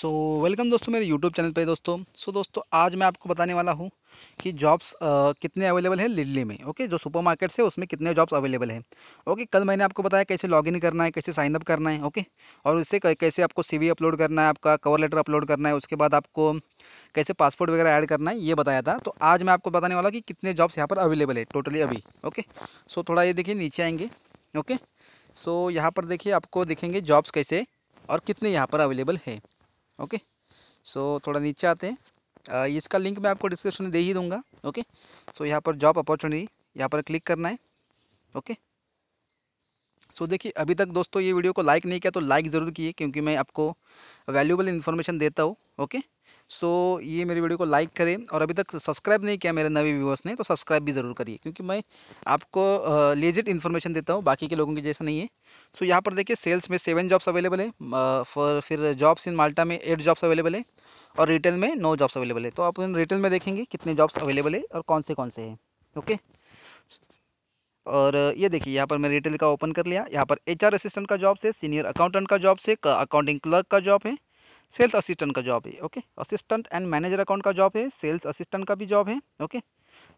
सो so, welcome दोस्तों मेरे YouTube channel पे दोस्तों सो so, दोस्तों आज मैं आपको बताने वाला हूँ कि जॉब्स कितने अवेलेबल है लिडली में ओके जो सुपर मार्केट्स है उसमें कितने जॉब्स अवेलेबल हैं ओके कल मैंने आपको बताया कैसे लॉगिन करना है कैसे साइनअप करना है ओके और उससे कैसे आपको सी अपलोड करना है आपका कवर लेटर अपलोड करना है उसके बाद आपको कैसे पासपोर्ट वगैरह ऐड करना है ये बताया था तो आज मैं आपको बताने वाला कि कितने जॉब्स यहाँ पर अवेलेबल है टोटली अभी ओके सो थोड़ा ये देखिए नीचे आएंगे ओके सो यहाँ पर देखिए आपको दिखेंगे जॉब्स कैसे और कितने यहाँ पर अवेलेबल है ओके सो थोड़ा नीचे आते हैं इसका लिंक मैं आपको डिस्क्रिप्शन में दे ही दूंगा ओके सो यहाँ पर जॉब अपॉर्चुनिटी यहाँ पर क्लिक करना है ओके सो so, देखिए अभी तक दोस्तों ये वीडियो को लाइक नहीं किया तो लाइक ज़रूर किए क्योंकि मैं आपको वैल्यूबल इन्फॉर्मेशन देता हूँ ओके सो so, ये मेरी वीडियो को लाइक करें और अभी तक सब्सक्राइब नहीं किया मेरे नवे व्यूवर्स ने तो सब्सक्राइब भी ज़रूर करिए क्योंकि मैं आपको लेजिट इन्फॉर्मेशन देता हूँ बाकी के लोगों की जैसा नहीं है सो यहाँ पर देखिए सेल्स में सेवन जॉब्स अवेलेबल है फॉर फिर जॉब्स इन माल्टा में एट जॉब्स अवेलेबल है और रिटेल में नौ जॉब्स अवेलेबल है तो आप इन रिटेल में देखेंगे कितने जॉब्स अवेलेबल है और कौन से कौन से हैं ओके और ये देखिए यहाँ पर मैं रिटेल का ओपन कर लिया यहाँ पर एच असिस्टेंट का जॉब से सीनियर अकाउंटेंट का जॉब से अकाउंटिंग क्लर्क का जॉब है सेल्स असिस्टेंट का जॉब है okay assistant and manager account का जॉब है सेल्स असिस्टेंट का भी जॉब है ओके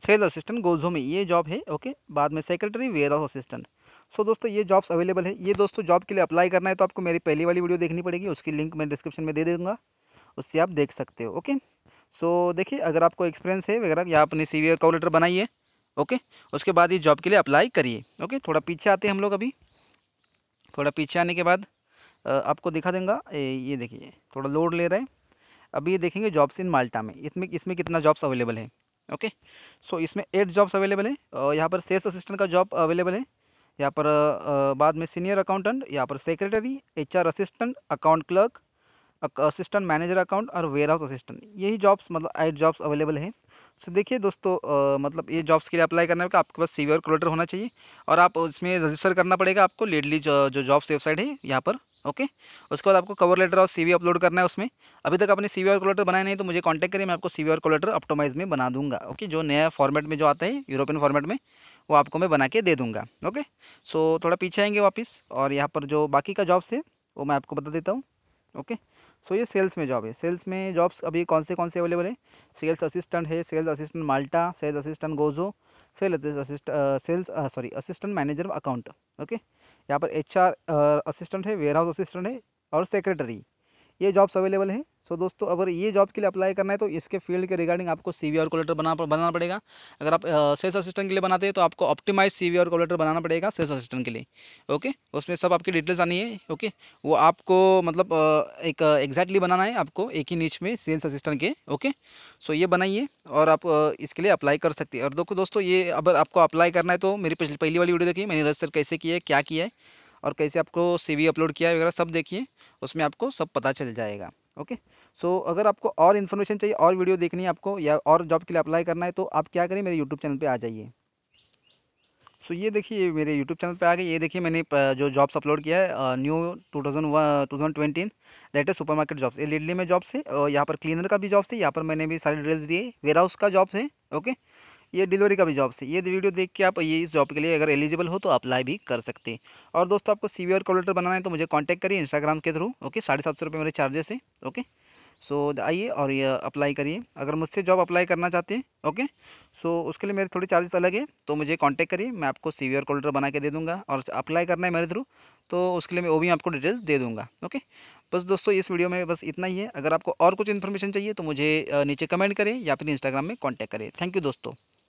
सेल्स असिस्टेंट गोजो में ये जॉब है ओके बाद में secretary warehouse assistant so दोस्तों ये जॉब्स अवेलेबल है ये दोस्तों जॉब के लिए अप्लाई करना है तो आपको मेरी पहली वाली वीडियो देखनी पड़ेगी उसकी लिंक मैं डिस्क्रिप्शन में दे दूँगा उससे आप देख सकते हो ओके सो देखिए अगर आपको एक्सपीरियंस है वगैरह या अपने सी वी लेटर बनाइए ओके उसके बाद ये जॉब के लिए अप्लाई करिए ओके थोड़ा पीछे आते हैं हम लोग अभी थोड़ा पीछे आने के बाद आपको दिखा देंगे ये देखिए थोड़ा लोड ले रहे हैं अभी ये देखेंगे जॉब्स इन माल्टा में इसमें इसमें कितना जॉब्स अवेलेबल है ओके सो so, इसमें एट जॉब्स अवेलेबल है और यहाँ पर सेल्स असिस्टेंट का जॉब अवेलेबल है यहाँ पर बाद में सीनियर अकाउंटेंट यहाँ पर secretary HR assistant account clerk assistant manager account और वेयर हाउस असिस्टेंट यही जॉब्स मतलब आइट जॉब्स अवेलेबल हैं तो देखिए दोस्तों आ, मतलब ये जॉब्स के लिए अप्लाई करने का आपके पास सी और क्लोटर होना चाहिए और आप इसमें रजिस्टर करना पड़ेगा आपको लेडली जो जो जॉब्स वेबसाइट है यहाँ पर ओके उसके बाद आपको कवर लेटर और सी अपलोड करना है उसमें अभी तक आपने सी और क्लोटर बनाया नहीं तो मुझे कॉन्टैक्ट करिए मैं आपको सी और क्लोटर ऑप्टोमाइज में बना दूंगा ओके जो नया फॉर्मेट में जो आता है यूरोपियन फॉर्मेट में वो आपको मैं बना के दे दूंगा ओके सो थोड़ा पीछे आएंगे वापस और यहाँ पर जो बाकी का जॉब्स है वो मैं आपको बता देता हूँ ओके सो ये सेल्स में जॉब है सेल्स में जॉब्स अभी कौन से कौन से अवेलेबल है सेल्स असिस्टेंट है sales assistant Malta sales assistant Gozo sale assist sales sorry assistant manager account okay यहाँ पर एच असिस्टेंट uh, है वेयर हाउस असिस्टेंट है और सेक्रेटरी ये जॉब्स अवेलेबल है सो दोस्तों अगर ये जॉब के लिए अप्लाई करना है तो इसके फील्ड के रिगार्डिंग आपको सी और कोलेटर बना बनाना पड़ेगा अगर आप सेल्स असिस्टेंट के लिए बनाते हैं तो आपको ऑप्टिमाइज सी और कोलेटर बनाना पड़ेगा सेल्स असिस्टेंट के लिए ओके उसमें सब आपकी डिटेल्स आनी है ओके वो आपको मतलब एक एग्जैक्टली बनाना है आपको एक ही नीच में सेल्स असिस्टेंट के ओके सो ये बनाइए और आप इसके लिए अप्लाई कर सकते हैं और देखो दोस्तों ये अगर आपको अप्लाई करना है तो मेरी पहली वाली वीडियो देखिए मैंने रजिस्टर कैसे किया है क्या किया है और कैसे आपको सीवी अपलोड किया है वगैरह सब देखिए उसमें आपको सब पता चल जाएगा ओके सो अगर आपको और इन्फॉर्मेशन चाहिए और वीडियो देखनी है आपको या और जॉब के लिए अप्लाई करना है तो आप क्या करें मेरे यूट्यूब चैनल पर आ जाइए सो so, ये देखिए मेरे यूट्यूब चैनल पे आ गए ये देखिए मैंने जो जॉब्स अपलोड किया है new two thousand two thousand twenty latest supermarket jobs ये लिडली में जॉब्स है और यहाँ पर क्लीनर का भी जॉब्स है यहाँ पर मैंने भी सारे डिटेल्स दिए वेयर हाउस का जॉब्स है ओके ये डिलीवरी का भी जॉब से ये वीडियो देख के आप ये इस जॉब के लिए अगर एलिजिबल हो तो अप्लाई भी कर सकते हैं और दोस्तों आपको सी वी और कॉलेटर बनाना है तो मुझे कॉन्टैक्ट करिए इंस्टाग्राम के थ्रू ओके साढ़े सात सौ रुपये मेरे चार्जेस है ओके सो आइए और ये अप्लाई करिए अगर मुझसे जॉब अप्लाई करना चाहते हैं ओके सो उसके लिए मेरे थोड़े चार्जेस अलग है तो मुझे कॉन्टैक्ट करिए मैं आपको सी वी और कोल्डर बना के दे दूँगा और अप्लाई करना है मेरे थ्रू तो उसके लिए मैं वो भी आपको डिटेल्स दे दूँगा ओके बस दोस्तों इस वीडियो में बस इतना ही है अगर आपको और कुछ इन्फॉर्मेशन चाहिए तो मुझे नीचे कमेंट करें या फिर इंस्टाग्राम में कॉन्टैक्ट करें थैंक यू दोस्तों